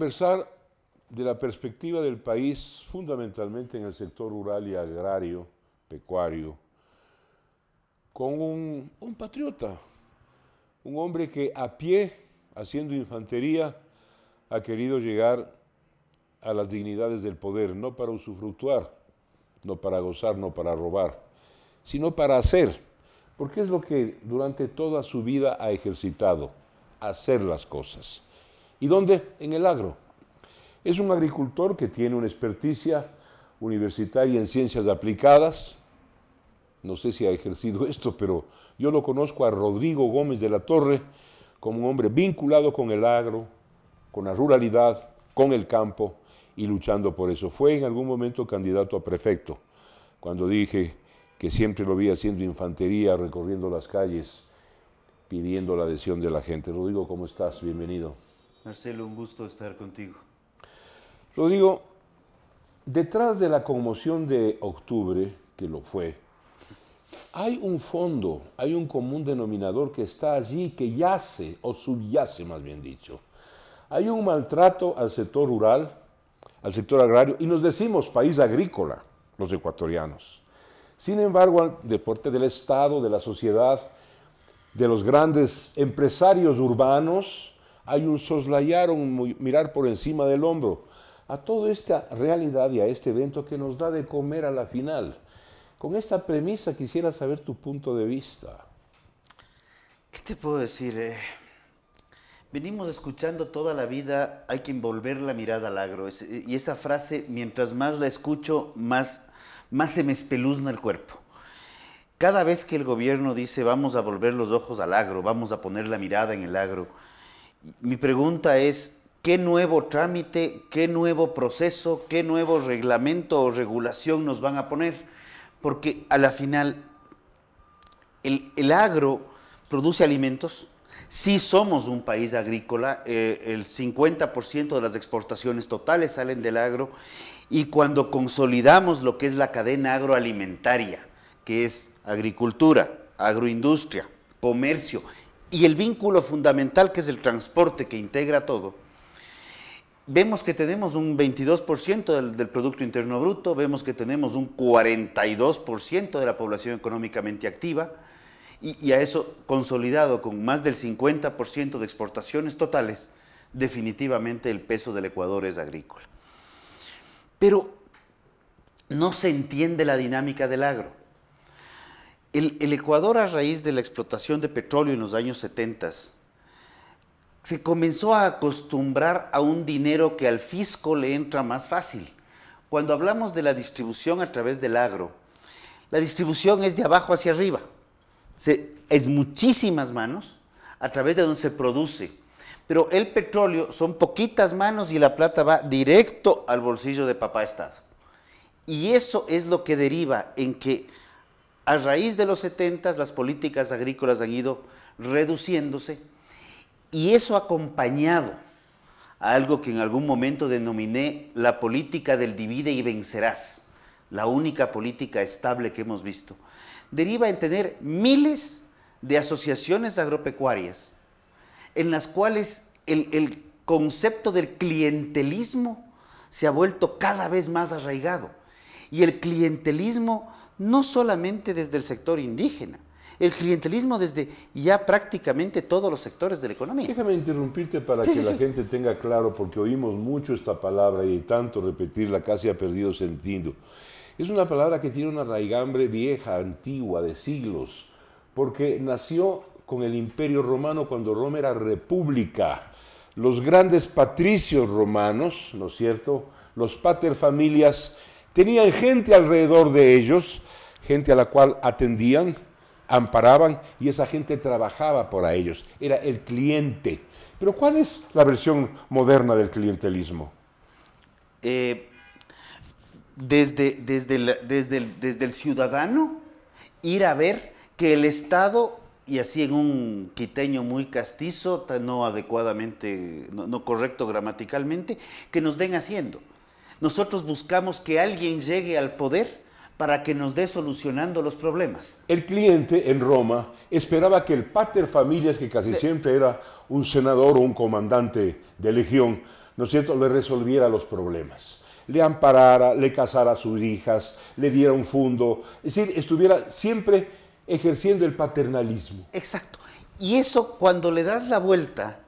conversar de la perspectiva del país, fundamentalmente en el sector rural y agrario, pecuario, con un, patriota, un hombre que a pie, haciendo infantería, ha querido llegar a las dignidades del poder, no para usufructuar, no para gozar, no para robar, sino para hacer, porque es lo que durante toda su vida ha ejercitado, hacer las cosas. ¿Y dónde? En el agro. Es un agricultor que tiene una experticia universitaria en ciencias aplicadas. No sé si ha ejercido esto, pero yo lo conozco a Rodrigo Gómez de la Torre como un hombre vinculado con el agro, con la ruralidad, con el campo y luchando por eso. Fue en algún momento candidato a prefecto, cuando dije que siempre lo vi haciendo infantería, recorriendo las calles, pidiendo la adhesión de la gente. Rodrigo, ¿cómo estás? Bienvenido. Marcelo, un gusto estar contigo. Rodrigo, detrás de la conmoción de octubre, que lo fue, hay un fondo, hay un común denominador que está allí, que yace, o subyace más bien dicho. Hay un maltrato al sector rural, al sector agrario, y nos decimos país agrícola, los ecuatorianos. Sin embargo, al deporte del Estado, de la sociedad, de los grandes empresarios urbanos, hay un soslayar, un mirar por encima del hombro. A toda esta realidad y a este evento que nos da de comer a la final. Con esta premisa quisiera saber tu punto de vista. ¿Qué te puedo decir? Eh, venimos escuchando toda la vida, hay que envolver la mirada al agro. Eh, y esa frase, mientras más la escucho, más, más se me espeluzna el cuerpo. Cada vez que el gobierno dice vamos a volver los ojos al agro, vamos a poner la mirada en el agro, mi pregunta es, ¿qué nuevo trámite, qué nuevo proceso, qué nuevo reglamento o regulación nos van a poner? Porque a la final, el, agro produce alimentos. Sí somos un país agrícola, eh, el 50% de las exportaciones totales salen del agro y cuando consolidamos lo que es la cadena agroalimentaria, que es agricultura, agroindustria, comercio, y el vínculo fundamental que es el transporte que integra todo, vemos que tenemos un 22% del, del, Producto Interno Bruto, vemos que tenemos un 42% de la población económicamente activa y, a eso consolidado con más del 50% de exportaciones totales, definitivamente el peso del Ecuador es agrícola. Pero no se entiende la dinámica del agro. El, Ecuador a raíz de la explotación de petróleo en los años 70 se comenzó a acostumbrar a un dinero que al fisco le entra más fácil. Cuando hablamos de la distribución a través del agro, la distribución es de abajo hacia arriba. es muchísimas manos a través de donde se produce. Pero el petróleo son poquitas manos y la plata va directo al bolsillo de papá Estado. Y eso es lo que deriva en que a raíz de los 70 las políticas agrícolas han ido reduciéndose y eso acompañado a algo que en algún momento denominé la política del divide y vencerás, la única política estable que hemos visto, deriva en tener miles de asociaciones agropecuarias en las cuales el, el concepto del clientelismo se ha vuelto cada vez más arraigado y el clientelismo no solamente desde el sector indígena, el clientelismo desde ya prácticamente todos los sectores de la economía. Déjame interrumpirte para que la gente tenga claro, porque oímos mucho esta palabra y tanto repetirla casi ha perdido sentido. Es una palabra que tiene una raigambre vieja, antigua, de siglos, porque nació con el imperio romano cuando Roma era república. Los grandes patricios romanos, ¿no es cierto? Los paterfamilias tenían gente alrededor de ellos gente a la cual atendían, amparaban y esa gente trabajaba para ellos, era el cliente. Pero ¿cuál es la versión moderna del clientelismo? Eh, desde, desde, desde, el, ciudadano, ir a ver que el Estado y así en un quiteño muy castizo, no adecuadamente, no, correcto gramaticalmente, que nos den haciendo. Nosotros buscamos que alguien llegue al poder para que nos dé solucionando los problemas. El cliente en Roma esperaba que el pater familias, que casi siempre era un senador o un comandante de legión, ¿no es cierto?, le resolviera los problemas, le amparara, le casara a sus hijas, le diera un fondo, es decir, estuviera siempre ejerciendo el paternalismo. Exacto. Y eso cuando le das la vuelta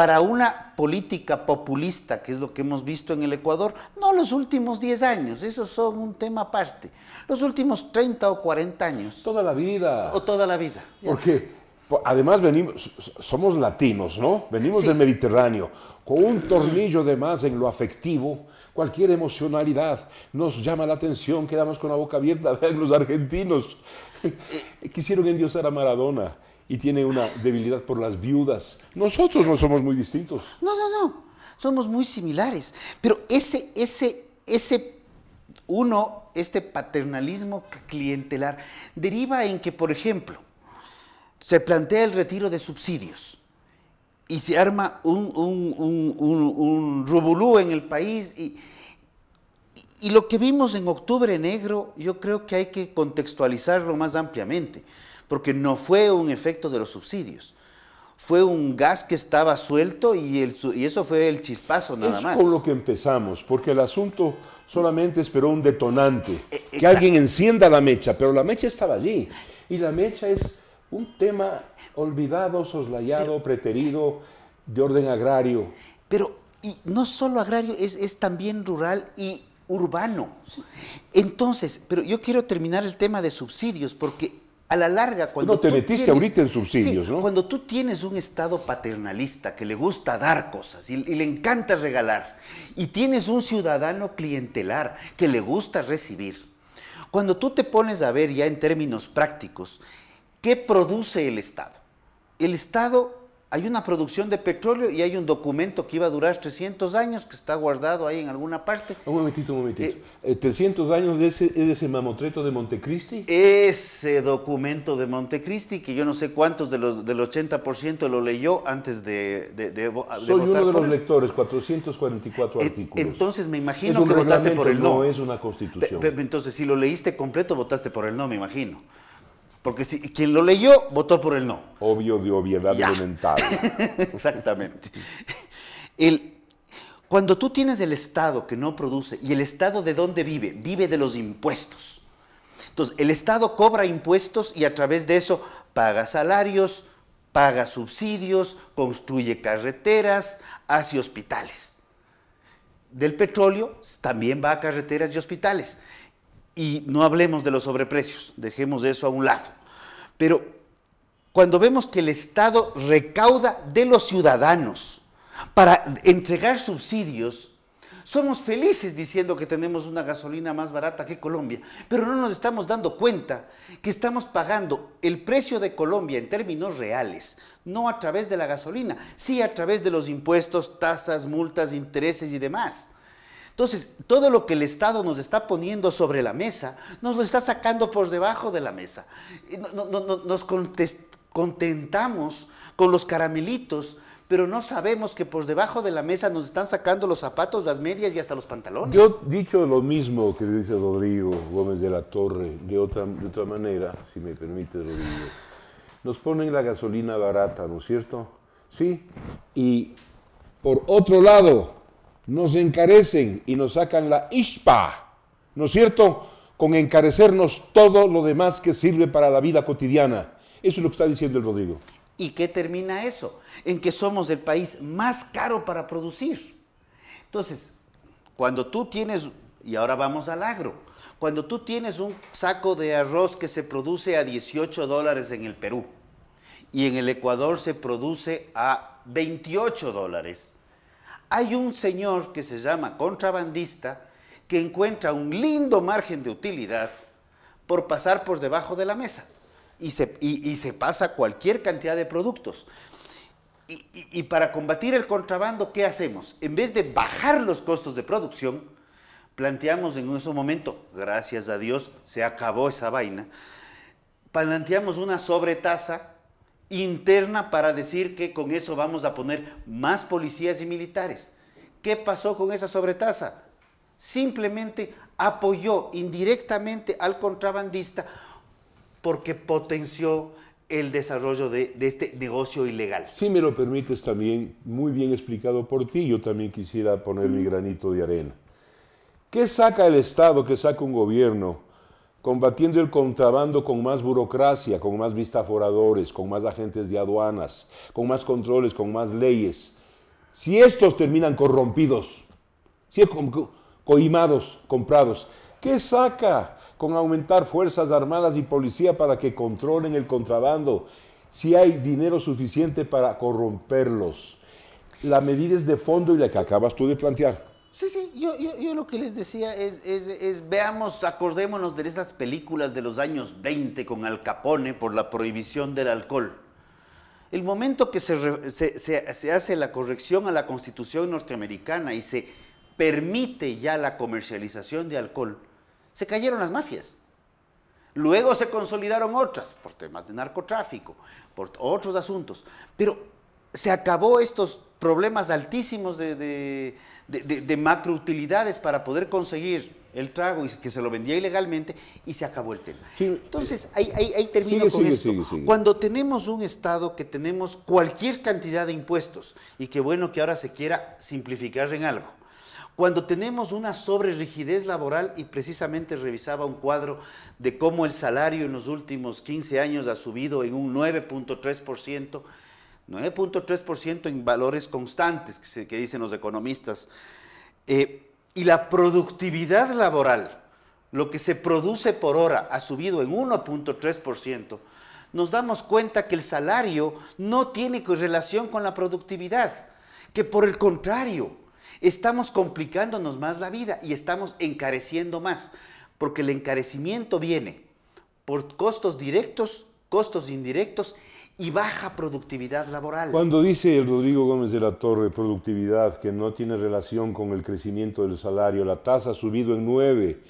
para una política populista, que es lo que hemos visto en el Ecuador, no los últimos 10 años, esos son un tema aparte, los últimos 30 o 40 años. Toda la vida. O toda la vida. Porque además venimos, somos latinos, ¿no? Venimos del Mediterráneo, con un tornillo de más en lo afectivo, cualquier emocionalidad nos llama la atención, quedamos con la boca abierta, vean los argentinos. Eh, Quisieron endiosar a Maradona y tiene una debilidad por las viudas. Nosotros no somos muy distintos. No, no, no. Somos muy similares. Pero ese, ese, ese, uno, este paternalismo clientelar deriva en que, por ejemplo, se plantea el retiro de subsidios y se arma un, rubulú en el país y, y lo que vimos en Octubre Negro, yo creo que hay que contextualizarlo más ampliamente porque no fue un efecto de los subsidios. Fue un gas que estaba suelto y, eso fue el chispazo nada más. Es con lo que empezamos, porque el asunto solamente esperó un detonante, e, que alguien encienda la mecha, pero la mecha estaba allí. Y la mecha es un tema olvidado, soslayado, preterido, de orden agrario. Pero y no solo agrario, es también rural y urbano. Entonces, pero yo quiero terminar el tema de subsidios, porque a la larga, cuando. te tú metiste tienes, ahorita en subsidios, Cuando tú tienes un Estado paternalista que le gusta dar cosas y, y, le encanta regalar, y tienes un ciudadano clientelar que le gusta recibir, cuando tú te pones a ver ya en términos prácticos, ¿qué produce el Estado? El Estado hay una producción de petróleo y hay un documento que iba a durar 300 años que está guardado ahí en alguna parte. Un momentito, un momentito. ¿300 eh, eh, años de ese, ese mamotreto de Montecristi? Ese documento de Montecristi, que yo no sé cuántos de los, del 80% lo leyó antes de, de, de, de Soy uno de los lectores, 444 eh, artículos. Entonces me imagino que votaste por el no. No es una constitución. entonces, si lo leíste completo, votaste por el no, me imagino. Porque si, quien lo leyó votó por el no. Obvio de obviedad elemental. Exactamente. cuando tú tienes el Estado que no produce, y el Estado de dónde vive, vive de los impuestos. Entonces, el Estado cobra impuestos y a través de eso paga salarios, paga subsidios, construye carreteras, hace hospitales. Del petróleo también va a carreteras y hospitales y no hablemos de los sobreprecios, dejemos eso a un lado. Pero cuando vemos que el Estado recauda de los ciudadanos para entregar subsidios, somos felices diciendo que tenemos una gasolina más barata que Colombia, pero no nos estamos dando cuenta que estamos pagando el precio de Colombia en términos reales, no a través de la gasolina, sí a través de los impuestos, tasas, multas, intereses y demás. Entonces, todo lo que el Estado nos está poniendo sobre la mesa, nos lo está sacando por debajo de la mesa. nos contentamos con los caramelitos, pero no sabemos que por debajo de la mesa nos están sacando los zapatos, las medias y hasta los pantalones. Yo dicho lo mismo que dice Rodrigo Gómez de la Torre, de otra manera, si me permite, Rodrigo. Nos ponen la gasolina barata, ¿no es cierto? Sí. Y por otro lado, nos encarecen y nos sacan la ispa, ¿no es cierto? Con encarecernos todo lo demás que sirve para la vida cotidiana. Eso es lo que está diciendo el Rodrigo. ¿Y qué termina eso? En que somos el país más caro para producir. Entonces, cuando tú tienes, y ahora vamos al agro, cuando tú tienes un saco de arroz que se produce a 18 dólares en el Perú y en el Ecuador se produce a 28 dólares, hay un señor que se llama contrabandista que encuentra un lindo margen de utilidad por pasar por debajo de la mesa y se, pasa cualquier cantidad de productos. Y, y, para combatir el contrabando, ¿qué hacemos? En vez de bajar los costos de producción, planteamos en ese momento, gracias a Dios, se acabó esa vaina, planteamos una sobretasa interna para decir que con eso vamos a poner más policías y militares. ¿Qué pasó con esa sobretasa? Simplemente apoyó indirectamente al contrabandista porque potenció el desarrollo de, este negocio ilegal. Si me lo permites también, muy bien explicado por ti, yo también quisiera poner mi granito de arena. ¿Qué saca el Estado, qué saca un gobierno combatiendo el contrabando con más burocracia, con más vistaforadores, con más agentes de aduanas, con más controles, con más leyes. Si estos terminan corrompidos, si coimados, comprados, ¿qué saca con aumentar fuerzas armadas y policía para que controlen el contrabando? Si hay dinero suficiente para corromperlos. La medida es de fondo y la que acabas tú de plantear. Sí, sí, yo, yo, lo que les decía es, veamos, acordémonos de esas películas de los años 20 con Al Capone por la prohibición del alcohol. El momento que se, hace la corrección a la constitución norteamericana y se permite ya la comercialización de alcohol, se cayeron las mafias. Luego se consolidaron otras por temas de narcotráfico, por otros asuntos. Pero se acabó estos problemas altísimos de, macroutilidades para poder conseguir el trago y que se lo vendía ilegalmente y se acabó el tema. Entonces, ahí, termino con esto. Cuando tenemos un Estado que tenemos cualquier cantidad de impuestos y que bueno que ahora se quiera simplificar en algo. Cuando tenemos una sobre rigidez laboral y precisamente revisaba un cuadro de cómo el salario en los últimos 15 años ha subido en un 9.3%, 9.3% en valores constantes, que, dicen los economistas. Eh, y la productividad laboral, lo que se produce por hora, ha subido en 1.3%. Nos damos cuenta que el salario no tiene relación con la productividad, que por el contrario, estamos complicándonos más la vida y estamos encareciendo más, porque el encarecimiento viene por costos directos, costos indirectos y baja productividad laboral. Cuando dice el Rodrigo Gómez de la Torre productividad que no tiene relación con el crecimiento del salario, la tasa ha subido en nueve,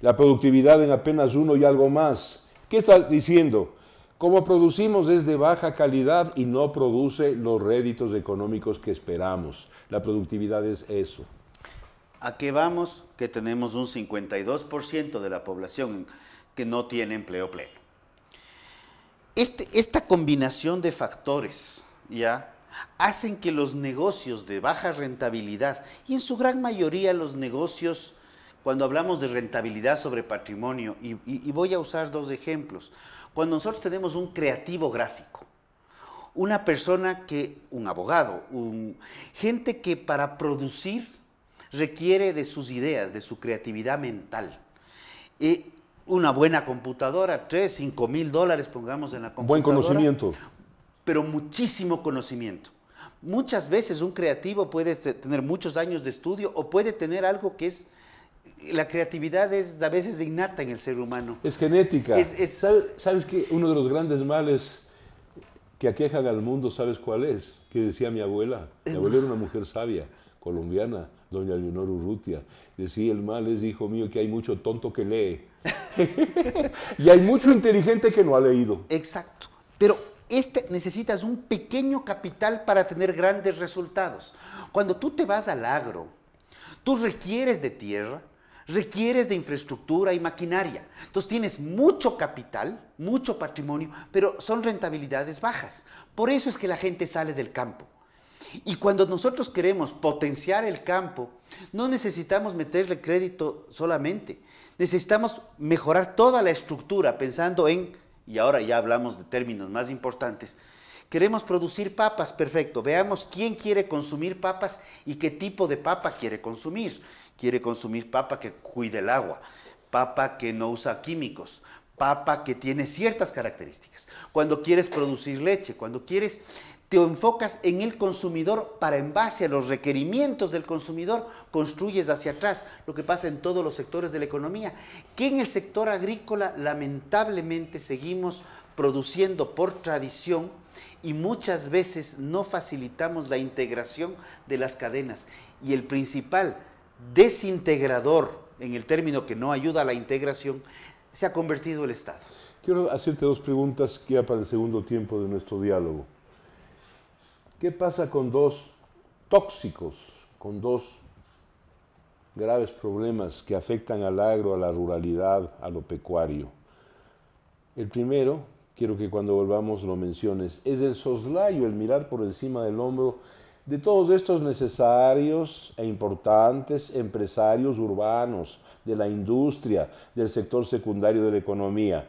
la productividad en apenas uno y algo más, ¿qué está diciendo? Como producimos es de baja calidad y no produce los réditos económicos que esperamos. La productividad es eso. ¿A qué vamos? Que tenemos un 52% de la población que no tiene empleo pleno. Este, esta combinación de factores ¿ya? hacen que los negocios de baja rentabilidad, y en su gran mayoría los negocios, cuando hablamos de rentabilidad sobre patrimonio, y, voy a usar dos ejemplos, cuando nosotros tenemos un creativo gráfico, una persona que, un abogado, gente que para producir requiere de sus ideas, de su creatividad mental. Eh, una buena computadora, tres, cinco mil dólares pongamos en la computadora. Buen conocimiento. Pero muchísimo conocimiento. Muchas veces un creativo puede tener muchos años de estudio o puede tener algo que es... La creatividad es a veces innata en el ser humano. Es genética. ¿Sabes, ¿Sabes que uno de los grandes males que aquejan al mundo, ¿sabes cuál es? Que decía mi abuela. Mi abuela era una mujer sabia, colombiana, doña Leonor Urrutia. Decía, el mal es, hijo mío, que hay mucho tonto que lee y hay mucho inteligente que no ha leído. Exacto. Pero este, necesitas un pequeño capital para tener grandes resultados. Cuando tú te vas al agro, tú requieres de tierra, requieres de infraestructura y maquinaria. Entonces tienes mucho capital, mucho patrimonio, pero son rentabilidades bajas. Por eso es que la gente sale del campo. Y cuando nosotros queremos potenciar el campo, no necesitamos meterle crédito solamente, necesitamos mejorar toda la estructura pensando en, y ahora ya hablamos de términos más importantes, queremos producir papas, perfecto, veamos quién quiere consumir papas y qué tipo de papa quiere consumir. Quiere consumir papa que cuide el agua, papa que no usa químicos, papa que tiene ciertas características. Cuando quieres producir leche, cuando quieres te enfocas en el consumidor para en base a los requerimientos del consumidor construyes hacia atrás, lo que pasa en todos los sectores de la economía, que en el sector agrícola lamentablemente seguimos produciendo por tradición y muchas veces no facilitamos la integración de las cadenas y el principal desintegrador, en el término que no ayuda a la integración, se ha convertido el Estado. Quiero hacerte dos preguntas que para el segundo tiempo de nuestro diálogo. ¿Qué pasa con dos tóxicos, con dos graves problemas que afectan al agro, a la ruralidad, a lo pecuario? El primero, quiero que cuando volvamos lo menciones, es el soslayo, el mirar por encima del hombro de todos estos necesarios e importantes empresarios urbanos, de la industria, del sector secundario de la economía.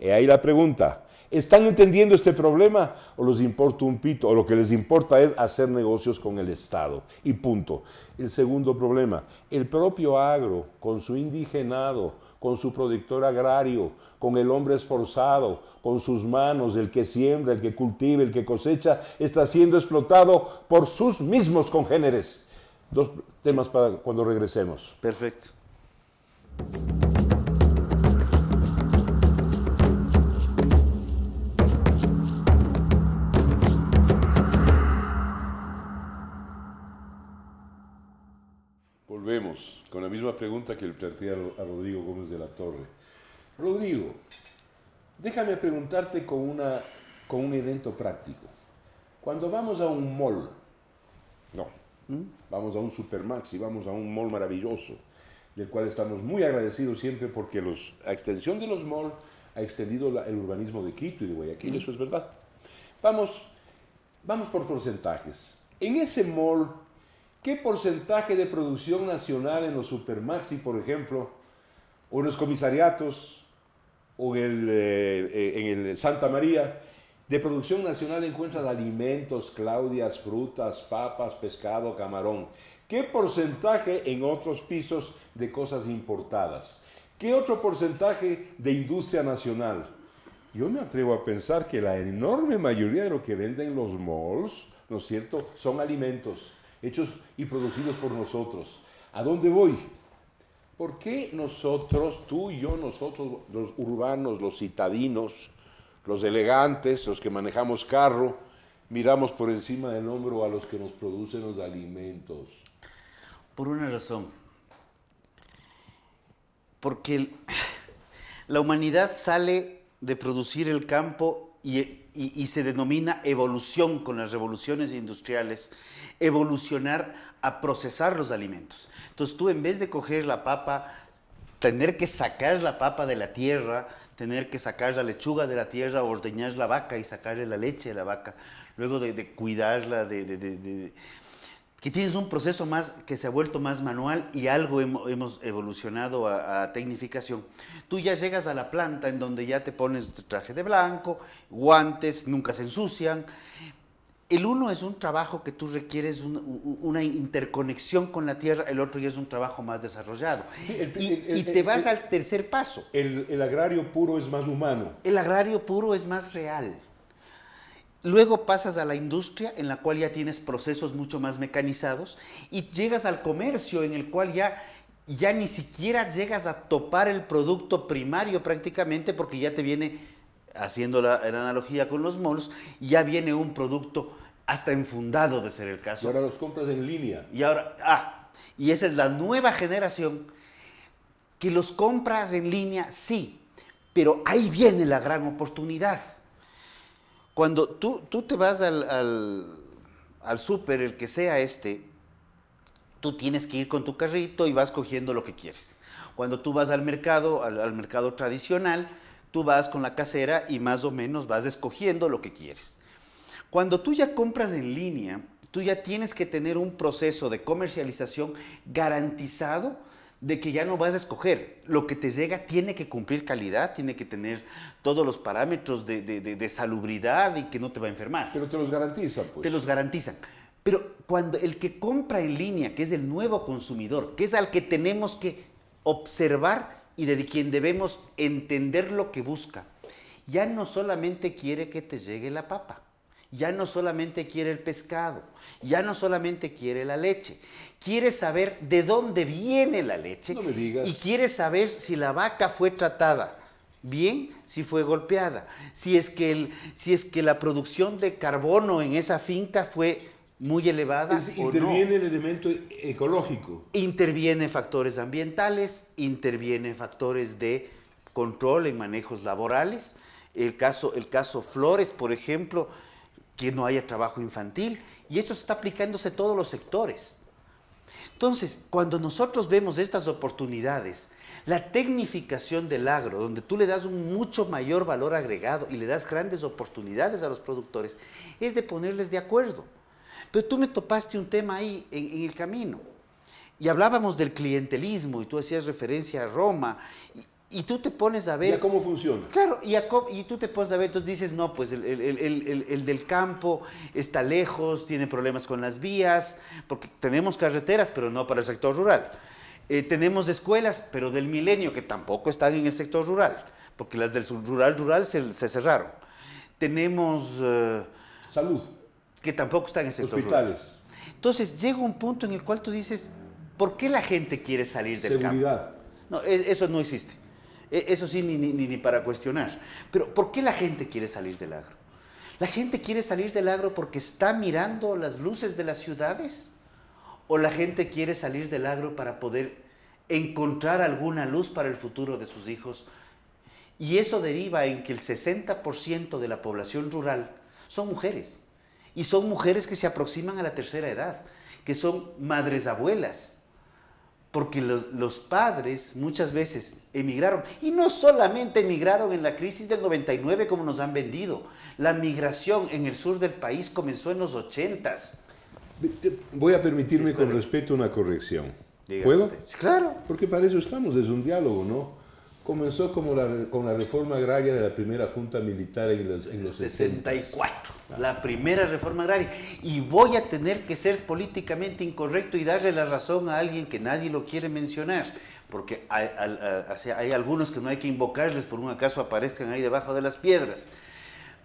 He ahí la pregunta, ¿Están entendiendo este problema o les importa un pito? O lo que les importa es hacer negocios con el Estado. Y punto. El segundo problema, el propio agro, con su indigenado, con su productor agrario, con el hombre esforzado, con sus manos, el que siembra, el que cultiva, el que cosecha, está siendo explotado por sus mismos congéneres. Dos temas para cuando regresemos. Perfecto. con la misma pregunta que le planteé a Rodrigo Gómez de la Torre. Rodrigo, déjame preguntarte con, una, con un evento práctico. Cuando vamos a un mall, no, ¿Mm? vamos a un Supermax y vamos a un mall maravilloso, del cual estamos muy agradecidos siempre porque los, a extensión de los malls ha extendido el urbanismo de Quito y de Guayaquil, mm. eso es verdad. Vamos, vamos por porcentajes. En ese mall ¿Qué porcentaje de producción nacional en los supermaxi, por ejemplo, o en los comisariatos, o eh, eh, en el, Santa María, de producción nacional encuentran alimentos, claudias, frutas, papas, pescado, camarón. ¿Qué porcentaje en otros pisos de cosas importadas? ¿Qué otro porcentaje de industria nacional? Yo me atrevo a pensar que la enorme mayoría de lo que venden los malls, ¿no es cierto?, son alimentos hechos y producidos por nosotros. ¿A dónde voy? ¿Por qué nosotros, tú y yo, nosotros, los urbanos, los citadinos, los elegantes, los que manejamos carro, miramos por encima del hombro a los que nos producen los alimentos? Por una razón. Porque la humanidad sale de producir el campo y, se denomina evolución con las revoluciones industriales, evolucionar a procesar los alimentos. Entonces tú en vez de coger la papa, tener que sacar la papa de la tierra, tener que sacar la lechuga de la tierra, ordeñar la vaca y sacarle la leche de la vaca, luego de, cuidarla, de, que tienes un proceso más que se ha vuelto más manual y algo hemos evolucionado a, tecnificación. Tú ya llegas a la planta en donde ya te pones traje de blanco, guantes, nunca se ensucian. El uno es un trabajo que tú requieres una interconexión con la tierra, el otro ya es un trabajo más desarrollado. y, te vas al tercer paso. el agrario puro es más humano. El agrario puro es más real. Luego pasas a la industria en la cual ya tienes procesos mucho más mecanizados y llegas al comercio en el cual ya, ya ni siquiera llegas a topar el producto primario prácticamente porque ya te viene, haciendo la, analogía con los malls, ya viene un producto hasta enfundado de ser el caso. ahora los compras en línea. Y ahora, ah, y esa es la nueva generación que los compras en línea, sí, pero ahí viene la gran oportunidad cuando tú, te vas al, al, súper, el que sea este, tú tienes que ir con tu carrito y vas cogiendo lo que quieres. Cuando tú vas al mercado, al mercado tradicional, tú vas con la casera y más o menos vas escogiendo lo que quieres. Cuando tú ya compras en línea, tú ya tienes que tener un proceso de comercialización garantizado de que ya no vas a escoger. Lo que te llega tiene que cumplir calidad, tiene que tener todos los parámetros de, salubridad y que no te va a enfermar. Pero te los garantizan, pues. Te los garantizan. Pero cuando el que compra en línea, que es el nuevo consumidor, que es al que tenemos que observar y de quien debemos entender lo que busca, ya no solamente quiere que te llegue la papa, ya no solamente quiere el pescado, ya no solamente quiere la leche, quiere saber de dónde viene la leche y quiere saber si la vaca fue tratada bien, si fue golpeada, si es que, si es que la producción de carbono en esa finca fue muy elevada. o interviene el elemento ecológico. Intervienen factores ambientales, intervienen factores de control en manejos laborales. El caso, el caso Flores, por ejemplo, que no haya trabajo infantil. Y eso está aplicándose a todos los sectores. Entonces, cuando nosotros vemos estas oportunidades, la tecnificación del agro, donde tú le das un mucho mayor valor agregado y le das grandes oportunidades a los productores, es de ponerles de acuerdo. Pero tú me topaste un tema ahí en, el camino. Y hablábamos del clientelismo y tú hacías referencia a Roma. Y tú te pones a ver... ¿Y a cómo funciona? Claro, y, tú te pones a ver, entonces dices, no, pues el, del campo está lejos, tiene problemas con las vías, porque tenemos carreteras, pero no para el sector rural. Eh, tenemos escuelas, pero del milenio, que tampoco están en el sector rural, porque las del rural rural se, cerraron. Tenemos... Eh, Salud. Que tampoco están en el sector rural. Hospitales. Entonces llega un punto en el cual tú dices, ¿por qué la gente quiere salir del campo? Seguridad. No, e, eso no existe. E, eso sí, ni, ni, ni para cuestionar. Pero ¿por qué la gente quiere salir del agro? La gente quiere salir del agro porque está mirando las luces de las ciudades. ¿O la gente quiere salir del agro para poder encontrar alguna luz para el futuro de sus hijos? Y eso deriva en que el 60% de la población rural son mujeres. Y son mujeres que se aproximan a la tercera edad, que son madres abuelas, porque los, padres muchas veces emigraron, y no solamente emigraron en la crisis del 99 como nos han vendido, la migración en el sur del país comenzó en los 80. Voy a permitirme con respeto una corrección. ¿Puedo? Claro. Porque para eso estamos, es un diálogo, ¿no? Comenzó como con la reforma agraria de la primera junta militar en los, en los 64. La primera reforma agraria. Y voy a tener que ser políticamente incorrecto y darle la razón a alguien que nadie lo quiere mencionar. Porque hay, hay algunos que no hay que invocarles por un acaso aparezcan ahí debajo de las piedras.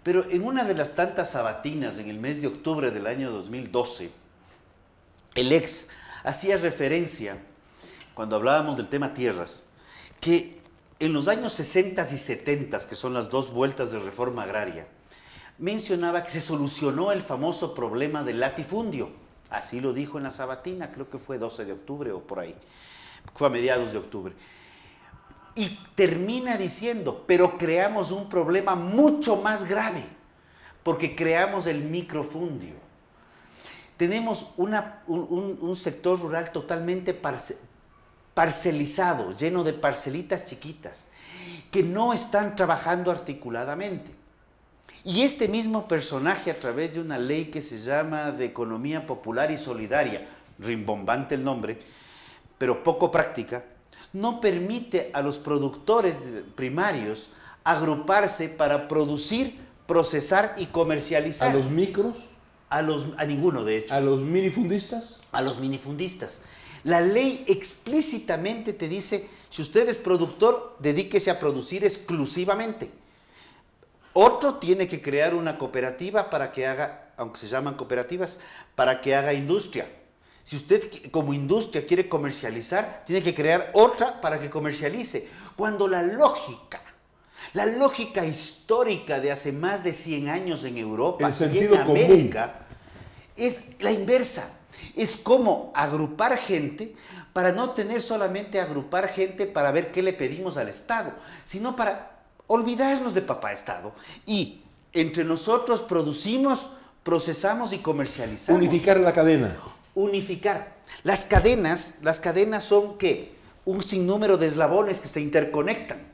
Pero en una de las tantas sabatinas en el mes de octubre del año 2012, el ex hacía referencia, cuando hablábamos del tema tierras, que en los años 60 y 70, que son las dos vueltas de reforma agraria, mencionaba que se solucionó el famoso problema del latifundio. Así lo dijo en la Sabatina, creo que fue 12 de octubre o por ahí. Fue a mediados de octubre. Y termina diciendo, pero creamos un problema mucho más grave, porque creamos el microfundio. Tenemos un, sector rural totalmente parcelizado, lleno de parcelitas chiquitas, que no están trabajando articuladamente. Y este mismo personaje, a través de una ley que se llama de economía popular y solidaria, rimbombante el nombre, pero poco práctica, no permite a los productores primarios agruparse para producir, procesar y comercializar. ¿A los micros? A, los, a ninguno, de hecho. ¿A los minifundistas? A los minifundistas. La ley explícitamente te dice, si usted es productor, dedíquese a producir exclusivamente. Otro tiene que crear una cooperativa para que haga, aunque se llaman cooperativas, para que haga industria. Si usted como industria quiere comercializar, tiene que crear otra para que comercialice. Cuando la lógica, la lógica histórica de hace más de 100 años en Europa y en América es la inversa es como agrupar gente para no tener solamente agrupar gente para ver qué le pedimos al Estado, sino para olvidarnos de papá Estado y entre nosotros producimos, procesamos y comercializamos. Unificar la cadena. Unificar. Las cadenas, las cadenas son qué? Un sinnúmero de eslabones que se interconectan.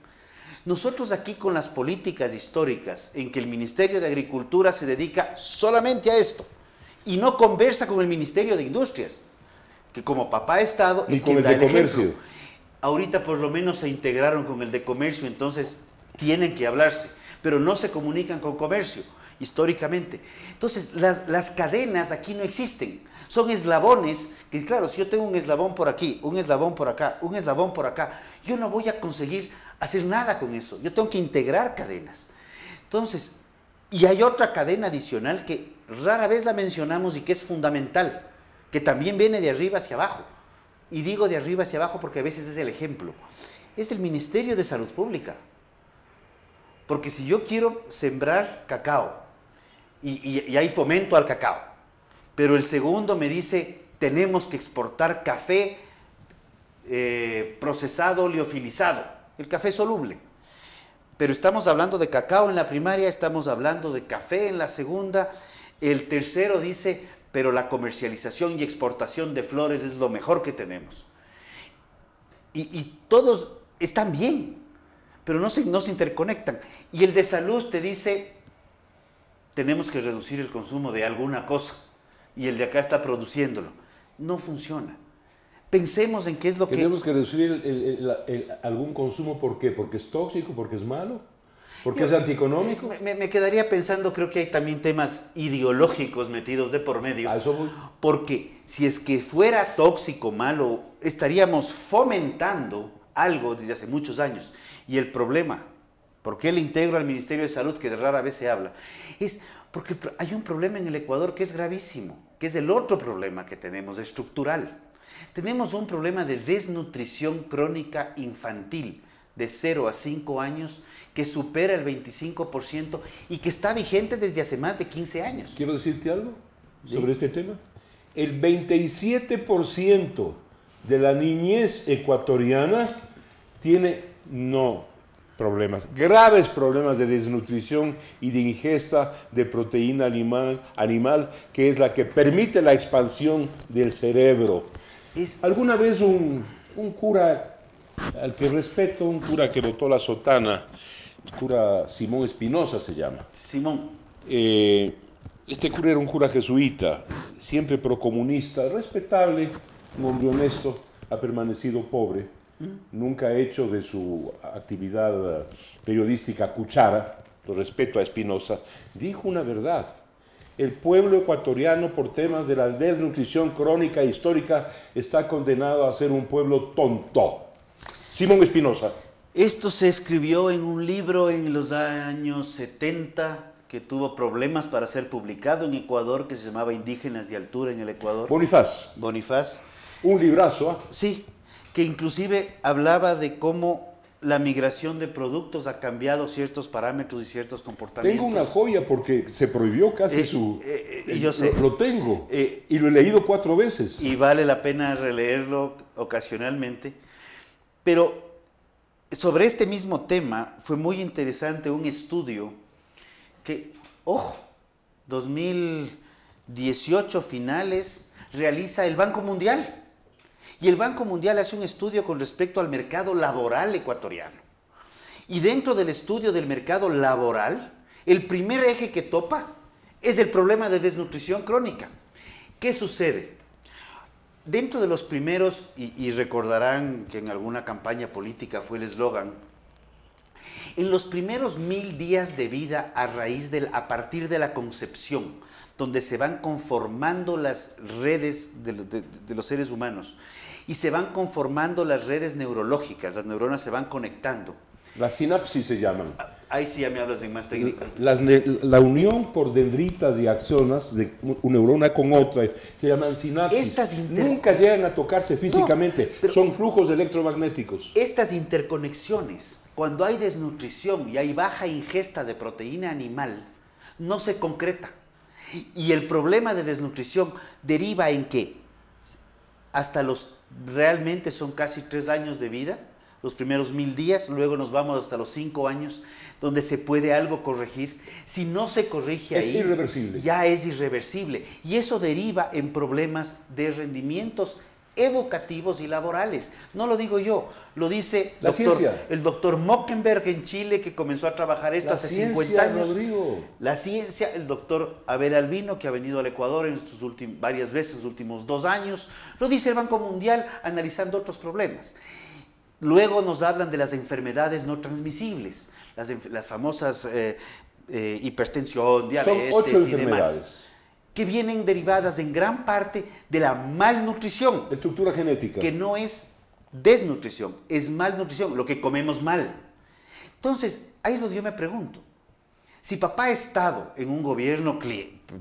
Nosotros aquí con las políticas históricas en que el Ministerio de Agricultura se dedica solamente a esto, y no conversa con el Ministerio de Industrias, que como papá ha Estado es quien el da comercio. Ahorita por lo menos se integraron con el de comercio, entonces tienen que hablarse, pero no se comunican con comercio históricamente. Entonces, las, las, cadenas aquí no existen. Son eslabones que, claro, si yo tengo un eslabón por aquí, un eslabón por acá, un eslabón por acá, yo no voy a conseguir hacer nada con eso. Yo tengo que integrar cadenas. Entonces, y hay otra cadena adicional que rara vez la mencionamos y que es fundamental, que también viene de arriba hacia abajo. Y digo de arriba hacia abajo porque a veces es el ejemplo. Es el Ministerio de Salud Pública. Porque si yo quiero sembrar cacao y, hay fomento al cacao, pero el segundo me dice tenemos que exportar café eh, procesado, liofilizado, el café soluble. Pero estamos hablando de cacao en la primaria, estamos hablando de café en la segunda, el tercero dice, pero la comercialización y exportación de flores es lo mejor que tenemos. Y, todos están bien, pero no se, no interconectan. Y el de salud te dice, tenemos que reducir el consumo de alguna cosa y el de acá está produciéndolo. No funciona. Pensemos en qué es lo que... Tenemos que reducir algún consumo, ¿por qué? ¿Porque es tóxico? ¿Porque es malo? ¿Por qué es antieconómico? Me, me, quedaría pensando, creo que hay también temas ideológicos metidos de por medio. Porque si es que fuera tóxico, malo, estaríamos fomentando algo desde hace muchos años. Y el problema, porque él integra al Ministerio de Salud, que de rara vez se habla, es porque hay un problema en el Ecuador que es gravísimo, que es el otro problema que tenemos, estructural. Tenemos un problema de desnutrición crónica infantil de 0 a 5 años que supera el 25% y que está vigente desde hace más de 15 años. Quiero decirte algo sobre este tema. El 27% de la niñez ecuatoriana tiene no problemas, graves problemas de desnutrición y de ingesta de proteína animal, animal que es la que permite la expansión del cerebro. Alguna vez un, un cura al que respeto, un cura que votó la sotana, cura Simón Espinosa se llama. Simón. Eh, este cura era un cura jesuita, siempre procomunista, respetable, un hombre honesto, ha permanecido pobre, nunca ha hecho de su actividad eh, periodística cuchara, lo respeto a Espinosa, dijo una verdad. El pueblo ecuatoriano por temas de la desnutrición crónica e histórica está condenado a ser un pueblo tonto Simón Espinosa. Esto se escribió en un libro en los años 70 que tuvo problemas para ser publicado en Ecuador, que se llamaba Indígenas de Altura en el Ecuador. Bonifaz. Bonifaz. Un librazo. ¿ah? Sí, que inclusive hablaba de cómo la migración de productos ha cambiado ciertos parámetros y ciertos comportamientos. Tengo una joya porque se prohibió casi eh, su... Eh, eh, lo, tengo. y lo he leído cuatro veces. Y vale la pena releerlo ocasionalmente pero sobre este mismo tema fue muy interesante un estudio que, ojo, 2018 finales realiza el Banco Mundial. Y el Banco Mundial hace un estudio con respecto al mercado laboral ecuatoriano. Y dentro del estudio del mercado laboral, el primer eje que topa es el problema de desnutrición crónica. ¿Qué sucede? dentro de los primeros, y, recordarán que en alguna campaña política fue el eslogan, en los primeros mil días de vida a raíz del, a partir de la concepción, donde se van conformando las redes de los seres humanos y se van conformando las redes neurológicas, las neuronas se van conectando las sinapsis se llaman. Ahí sí ya me hablas de más técnica. la unión por dendritas y axonas de una neurona con otra se llaman sinapsis. Nunca llegan a tocarse físicamente, son flujos electromagnéticos. Estas interconexiones, cuando hay desnutrición y hay baja ingesta de proteína animal, no se concreta. Y el problema de desnutrición deriva en que hasta los realmente son casi tres años de vida, los primeros mil días, luego nos vamos hasta los cinco años, donde se puede algo corregir. Si no se corrige ahí, ya es irreversible. Y eso deriva en problemas de rendimientos educativos y laborales. No lo digo yo, lo dice la el doctor Mockenberg en Chile, que comenzó a trabajar esto hace 50 años. La ciencia, el doctor Abel Albino, que ha venido al Ecuador en sus varias veces en los últimos dos años, lo dice el Banco Mundial analizando otros problemas. Luego nos hablan de las enfermedades no transmisibles, las, famosas eh, eh, hipertensión, diabetes y demás, que vienen derivadas en gran parte de la malnutrición. Estructura genética. Que no es desnutrición, es malnutrición, lo que comemos mal. Entonces, ahí es donde yo me pregunto. Si papá ha estado en un gobierno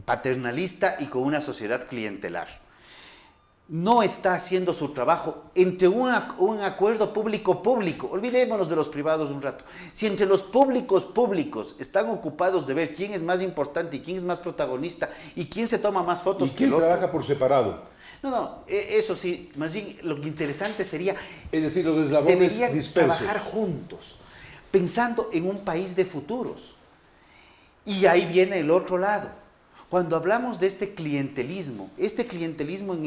paternalista y con una sociedad clientelar, no está haciendo su trabajo entre un, acuerdo público-público. Olvidémonos de los privados un rato. Si entre los públicos públicos están ocupados de ver quién es más importante y quién es más protagonista y quién se toma más fotos ¿Y que el otro. trabaja por separado. No, no, e-, eso sí, más bien lo interesante sería... Es decir, los eslabones deberían trabajar juntos, pensando en un país de futuros. Y ahí viene el otro lado cuando hablamos de este clientelismo, este clientelismo en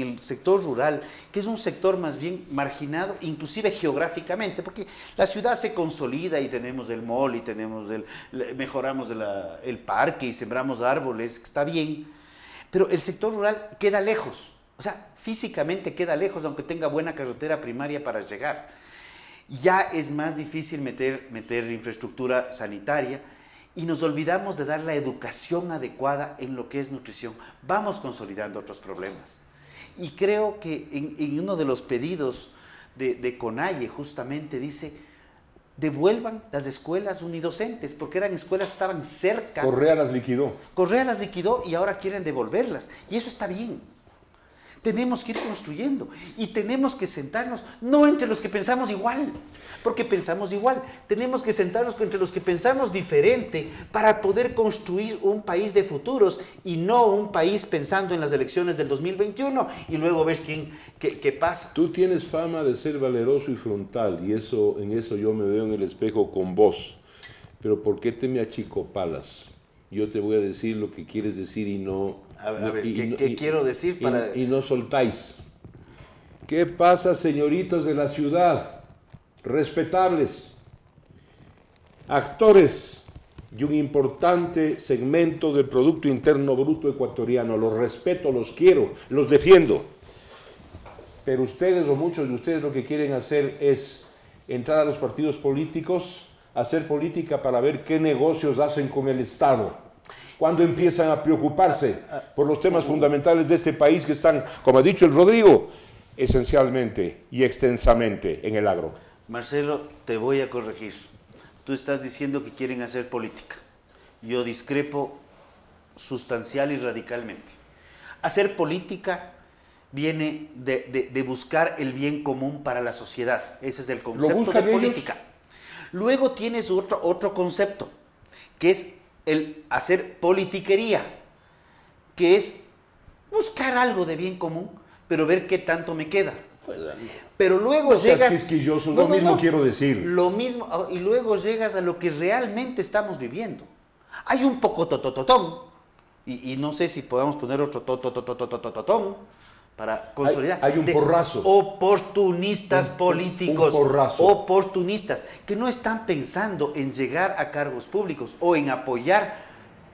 el, sector rural, que es un sector más bien marginado, inclusive geográficamente, porque la ciudad se consolida y tenemos el mall y tenemos el, mejoramos el parque y sembramos árboles, está bien, pero el sector rural queda lejos, o sea, físicamente queda lejos, aunque tenga buena carretera primaria para llegar. Ya es más difícil meter, meter infraestructura sanitaria, y nos olvidamos de dar la educación adecuada en lo que es nutrición. Vamos consolidando otros problemas. Y creo que en, uno de los pedidos de, de Conalle justamente dice, devuelvan las escuelas unidocentes, porque eran escuelas estaban cerca. Correa las liquidó. Correa las liquidó y ahora quieren devolverlas. Y eso está bien tenemos que ir construyendo y tenemos que sentarnos, no entre los que pensamos igual, porque pensamos igual, tenemos que sentarnos entre los que pensamos diferente para poder construir un país de futuros y no un país pensando en las elecciones del 2021 y luego ver quién, qué, pasa. Tú tienes fama de ser valeroso y frontal y eso, en eso yo me veo en el espejo con vos, pero ¿por qué te me achicopalas? yo te voy a decir lo que quieres decir y no... A ver, ¿qué, quiero decir para...? Y, no soltáis. ¿Qué pasa, señoritas de la ciudad? Respetables, actores de un importante segmento del Producto Interno Bruto ecuatoriano. Los respeto, los quiero, los defiendo. Pero ustedes o muchos de ustedes lo que quieren hacer es entrar a los partidos políticos hacer política para ver qué negocios hacen con el Estado. Cuando empiezan a preocuparse por los temas fundamentales de este país que están, como ha dicho el Rodrigo, esencialmente y extensamente en el agro. Marcelo, te voy a corregir. Tú estás diciendo que quieren hacer política. Yo discrepo sustancial y radicalmente. Hacer política viene de, buscar el bien común para la sociedad. Ese es el concepto de política. Luego tienes otro, otro concepto, que es el hacer politiquería, que es buscar algo de bien común, pero ver qué tanto me queda. Pues, pero luego llegas. Quisquilloso, lo mismo quiero decir. Lo mismo, ah, y luego llegas a lo que realmente estamos viviendo. Hay un poco totototón, y, y no sé si podamos poner otro totototototón para consolidar. Hay, un porrazo. Oportunistas políticos. Oportunistas que no están pensando en llegar a cargos públicos o en apoyar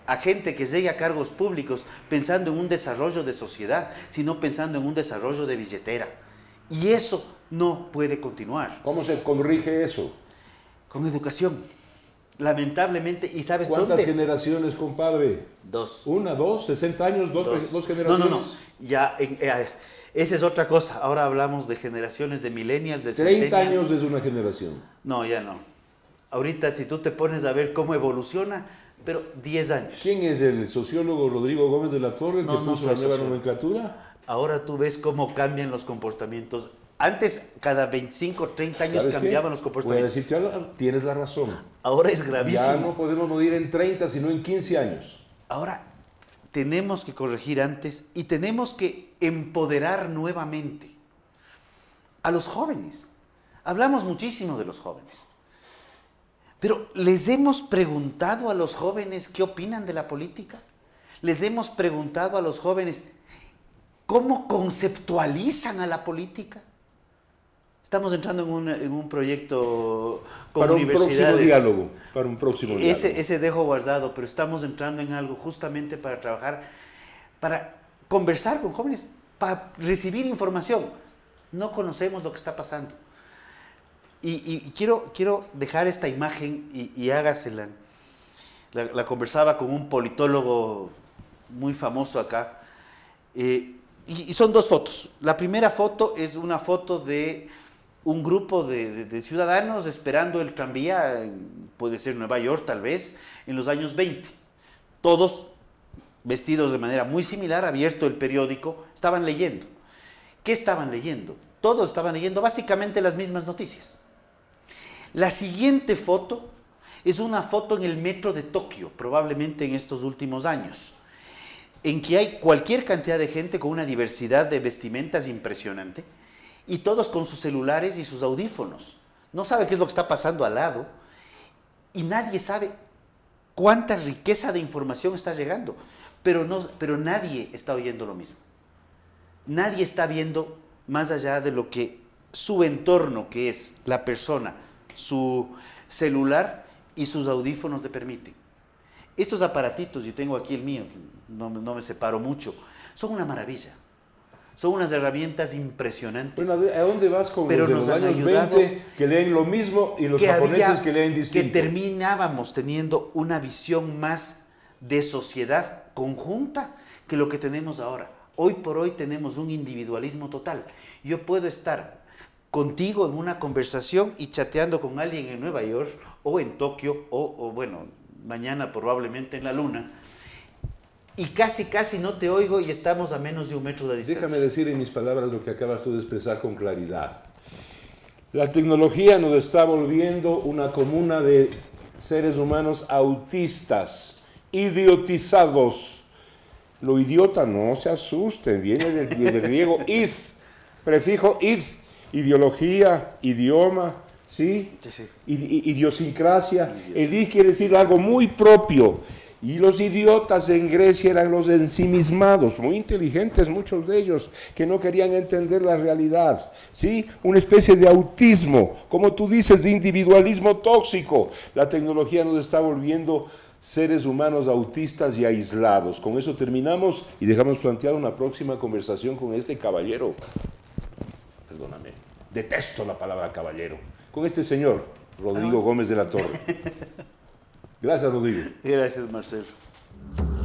a gente que llegue a cargos públicos pensando en un desarrollo de sociedad, sino pensando en un desarrollo de billetera. Y eso no puede continuar. ¿Cómo se corrige eso? Con educación Lamentablemente, ¿y sabes ¿Cuántas generaciones, compadre? Dos. Una, dos, 60 años, dos, generaciones. No, no, no. Ya, eh, esa es otra cosa. Ahora hablamos de generaciones, de millennials, de 30 años es una generación. No, ya no. Ahorita, si tú te pones a ver cómo evoluciona, pero 10 años. ¿Quién es el sociólogo Rodrigo Gómez de la Torre, que puso la nueva nomenclatura? Ahora tú ves cómo cambian los comportamientos antes, cada 25, 30 años cambiaban los comportamientos. Voy a decirte tienes la razón. Ahora es gravísimo. Ya no podemos medir en 30, sino en 15 años. Ahora, tenemos que corregir antes y tenemos que empoderar nuevamente a los jóvenes. Hablamos muchísimo de los jóvenes. Pero ¿les hemos preguntado a los jóvenes qué opinan de la política? ¿Les hemos preguntado a los jóvenes cómo conceptualizan a la política? Estamos entrando en un, proyecto con para un próximo diálogo, para un próximo Ese, dejo guardado, pero estamos entrando en algo justamente para trabajar, para conversar con jóvenes, para recibir información. No conocemos lo que está pasando. Y, quiero, quiero dejar esta imagen y, hágasela. La, conversaba con un politólogo muy famoso acá. Eh, y son dos fotos. La primera foto es una foto de un grupo de, ciudadanos esperando el tranvía, puede ser Nueva York tal vez, en los años 20. Todos vestidos de manera muy similar, abierto el periódico, estaban leyendo. ¿Qué estaban leyendo? Todos estaban leyendo básicamente las mismas noticias. La siguiente foto es una foto en el metro de Tokio, probablemente en estos últimos años, en que hay cualquier cantidad de gente con una diversidad de vestimentas impresionante y todos con sus celulares y sus audífonos. No sabe qué es lo que está pasando al lado y nadie sabe cuánta riqueza de información está llegando, pero, no, pero nadie está oyendo lo mismo. Nadie está viendo más allá de lo que su entorno, que es la persona, su celular y sus audífonos le permiten. Estos aparatitos, yo tengo aquí el mío, no me separo mucho, son una maravilla son unas herramientas impresionantes. ¿a dónde vas con Pero los de nos los años 20 que leen lo mismo y los japoneses que leen distinto? Que terminábamos teniendo una visión más de sociedad conjunta que lo que tenemos ahora. Hoy por hoy tenemos un individualismo total. Yo puedo estar contigo en una conversación y chateando con alguien en Nueva York o en Tokio o, o bueno, mañana probablemente en la luna y casi, casi no te oigo y estamos a menos de un metro de distancia. Déjame decir en mis palabras lo que acabas tú de expresar con claridad. La tecnología nos está volviendo una comuna de seres humanos autistas, idiotizados. Lo idiota no se asusten, viene del, griego id, prefijo id, ideología, idioma, ¿sí? Idiosincrasia. Idiosincrasia. El id quiere decir algo muy propio y los idiotas en Grecia eran los ensimismados, muy inteligentes muchos de ellos, que no querían entender la realidad. ¿sí? Una especie de autismo, como tú dices, de individualismo tóxico. La tecnología nos está volviendo seres humanos autistas y aislados. Con eso terminamos y dejamos planteada una próxima conversación con este caballero. Perdóname, detesto la palabra caballero. Con este señor, Rodrigo ah. Gómez de la Torre. Gracias, Rodrigo. Gracias, Marcelo.